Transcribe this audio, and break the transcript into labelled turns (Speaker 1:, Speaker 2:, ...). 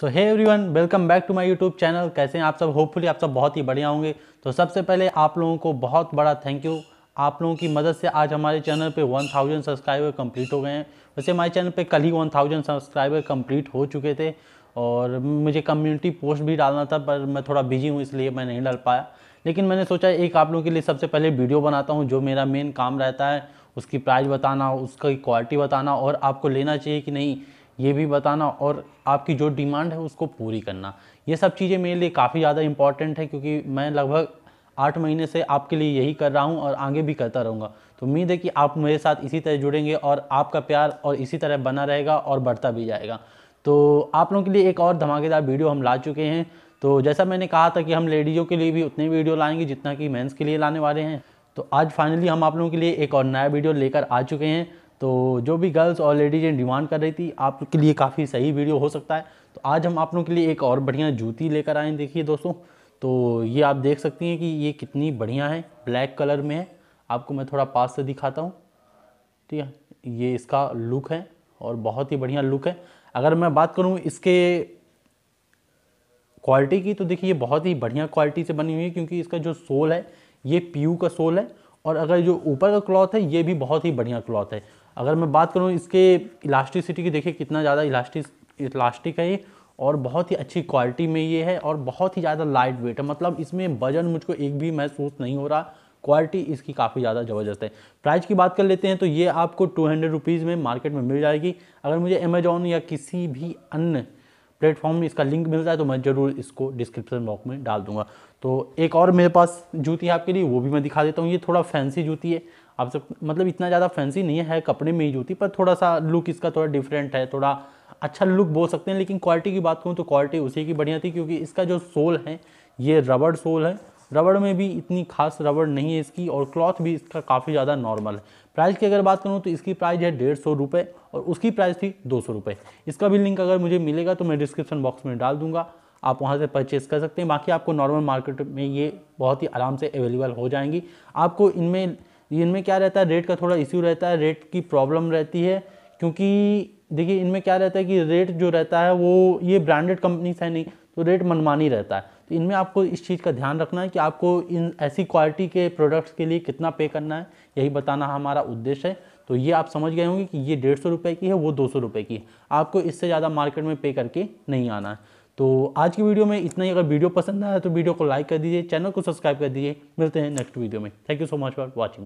Speaker 1: so hey one welcome back to my YouTube channel कैसे हैं आप सब होपफुली आप सब बहुत ही बढ़िया होंगे तो सबसे पहले आप लोगों को बहुत बड़ा थैंक यू आप लोगों की मदद से आज हमारे चैनल पे 1000 सब्सक्राइबर कम्प्लीट हो गए हैं वैसे हमारे चैनल पे कल ही 1000 सब्सक्राइबर कम्प्लीट हो चुके थे और मुझे कम्युनिटी पोस्ट भी डालना था पर मैं थोड़ा बिजी हूँ इसलिए मैं नहीं डाल पाया लेकिन मैंने सोचा एक आप लोगों के लिए सबसे पहले वीडियो बनाता हूँ जो मेरा मेन काम रहता है उसकी प्राइस बताना उसकी क्वालिटी बताना और आपको लेना चाहिए कि नहीं ये भी बताना और आपकी जो डिमांड है उसको पूरी करना ये सब चीज़ें मेरे लिए काफ़ी ज़्यादा इंपॉर्टेंट है क्योंकि मैं लगभग आठ महीने से आपके लिए यही कर रहा हूँ और आगे भी करता रहूँगा तो उम्मीद है कि आप मेरे साथ इसी तरह जुड़ेंगे और आपका प्यार और इसी तरह बना रहेगा और बढ़ता भी जाएगा तो आप लोगों के लिए एक और धमाकेदार वीडियो हम ला चुके हैं तो जैसा मैंने कहा था कि हम लेडीज़ों के लिए भी उतने वीडियो लाएंगे जितना कि मेंस के लिए लाने वाले हैं तो आज फाइनली हम आप लोगों के लिए एक और नया वीडियो लेकर आ चुके हैं तो जो भी गर्ल्स और लेडीज डिमांड कर रही थी आपके लिए काफ़ी सही वीडियो हो सकता है तो आज हम आप लोगों के लिए एक और बढ़िया जूती लेकर आए देखिए दोस्तों तो ये आप देख सकती हैं कि ये कितनी बढ़िया है ब्लैक कलर में है आपको मैं थोड़ा पास से दिखाता हूँ ठीक है ये इसका लुक है और बहुत ही बढ़िया लुक है अगर मैं बात करूँ इसके क्वालिटी की तो देखिए बहुत ही बढ़िया क्वालिटी से बनी हुई है क्योंकि इसका जो सोल है ये पीयू का सोल है और अगर जो ऊपर का क्लॉथ है ये भी बहुत ही बढ़िया क्लॉथ है अगर मैं बात करूँ इसके इलास्टिसिटी की देखिए कितना ज़्यादा इलास्टिक इलास्टिक है ये और बहुत ही अच्छी क्वालिटी में ये है और बहुत ही ज़्यादा लाइट वेट है मतलब इसमें वजन मुझको एक भी महसूस नहीं हो रहा क्वालिटी इसकी काफ़ी ज़्यादा ज़बरदस्त है प्राइस की बात कर लेते हैं तो ये आपको टू हंड्रेड रुपीज़ में मार्केट में मिल जाएगी अगर मुझे अमेजोन या किसी भी अन्य प्लेटफॉर्म में इसका लिंक मिलता है तो मैं ज़रूर इसको डिस्क्रिप्शन बॉक्स में डाल दूंगा तो एक और मेरे पास जूती है आपके लिए वो भी मैं दिखा देता हूँ ये थोड़ा फैंसी जूती है आप सब मतलब इतना ज़्यादा फैंसी नहीं है कपड़े में ही जूती पर थोड़ा सा लुक इसका थोड़ा डिफरेंट है थोड़ा अच्छा लुक बोल सकते हैं लेकिन क्वालिटी की बात करूँ तो क्वालिटी उसी की बढ़िया थी क्योंकि इसका जो सोल है ये रबड़ सोल है रबड़ में भी इतनी खास रबड़ नहीं है इसकी और क्लॉथ भी इसका काफ़ी ज़्यादा नॉर्मल है प्राइस की अगर बात करूँ तो इसकी प्राइस है डेढ़ सौ रुपये और उसकी प्राइस थी दो सौ रुपये इसका भी लिंक अगर मुझे मिलेगा तो मैं डिस्क्रिप्शन बॉक्स में डाल दूंगा आप वहाँ से परचेस कर सकते हैं बाकी आपको नॉर्मल मार्केट में ये बहुत ही आराम से अवेलेबल हो जाएंगी आपको इनमें इनमें क्या रहता है रेट का थोड़ा इश्यू रहता है रेट की प्रॉब्लम रहती है क्योंकि देखिए इनमें क्या रहता है कि रेट जो रहता है वो ये ब्रांडेड कंपनीज है नहीं तो रेट मनमानी रहता है तो इनमें आपको इस चीज़ का ध्यान रखना है कि आपको इन ऐसी क्वालिटी के प्रोडक्ट्स के लिए कितना पे करना है यही बताना हमारा उद्देश्य है तो ये आप समझ गए होंगे कि ये डेढ़ सौ रुपये की है वो दो सौ रुपये की है आपको इससे ज़्यादा मार्केट में पे करके नहीं आना है तो आज की वीडियो में इतना ही अगर वीडियो पसंद आया तो वीडियो को लाइक कर दीजिए चैनल को सब्सक्राइब कर दीजिए मिलते हैं नेक्स्ट वीडियो में thank you so much for watching